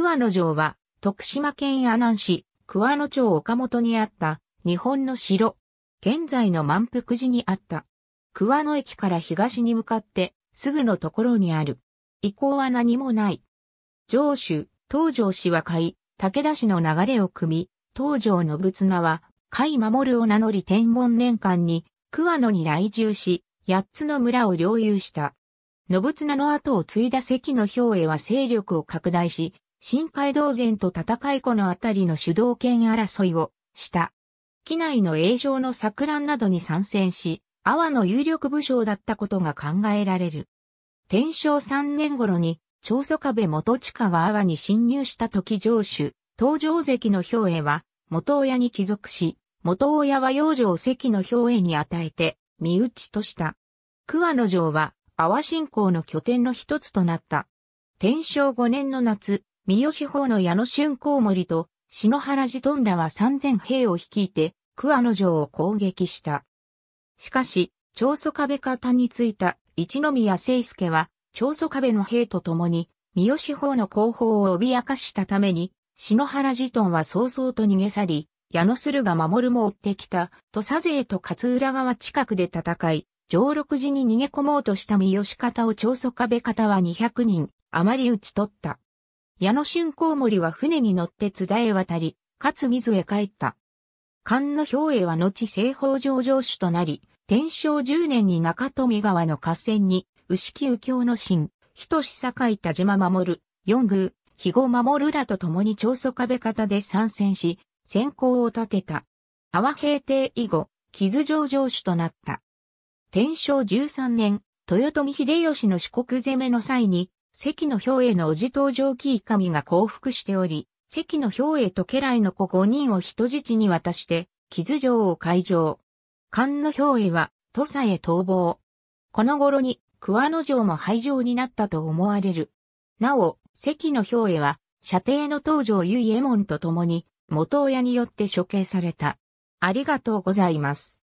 桑野城は、徳島県阿南市、桑野町岡本にあった、日本の城。現在の満腹寺にあった。桑野駅から東に向かって、すぐのところにある。遺構は何もない。城主、東条氏は甲斐、武田氏の流れを組み、東条信綱は、甲斐守を名乗り天文年間に、桑野に来住し、八つの村を領有した。信綱の後を継いだ関の兵衛は勢力を拡大し、新海道前と戦いこのあたりの主導権争いをした。機内の栄城の桜乱などに参戦し、阿波の有力武将だったことが考えられる。天正3年頃に、長祖壁元近が阿波に侵入した時上主、東城関の兵衛は、元親に帰属し、元親は養生関の兵衛に与えて、身内とした。桑野城は、阿波信仰の拠点の一つとなった。天正5年の夏、三好法の矢野俊光森と篠原寺トンらは三千兵を率いて桑野城を攻撃した。しかし、長祖壁方についた一宮聖介は長祖壁の兵と共に三好法の後方を脅かしたために、篠原寺トンは早々と逃げ去り、矢野駿が守るも追ってきた、と佐勢と勝浦川近くで戦い、上六時に逃げ込もうとした三好方を長祖壁方は200人、余り討ち取った。矢野春光森は船に乗って津田へ渡り、勝水へ帰った。菅野兵衛は後西方上城主となり、天正10年に中富川の河川に、牛木右京の神、人志堺田島守、四宮、肥後守らと共に長祖壁方で参戦し、先行を立てた。阿波平定以後、傷上城主となった。天正13年、豊臣秀吉の四国攻めの際に、関の兵衛のおじ登場紀伊神が降伏しており、関の兵衛と家来の子5人を人質に渡して、傷状を解状。関の兵衛は、土佐へ逃亡。この頃に、桑野城も廃城になったと思われる。なお、関の兵衛は、射程の場ゆい右衛門と共に、元親によって処刑された。ありがとうございます。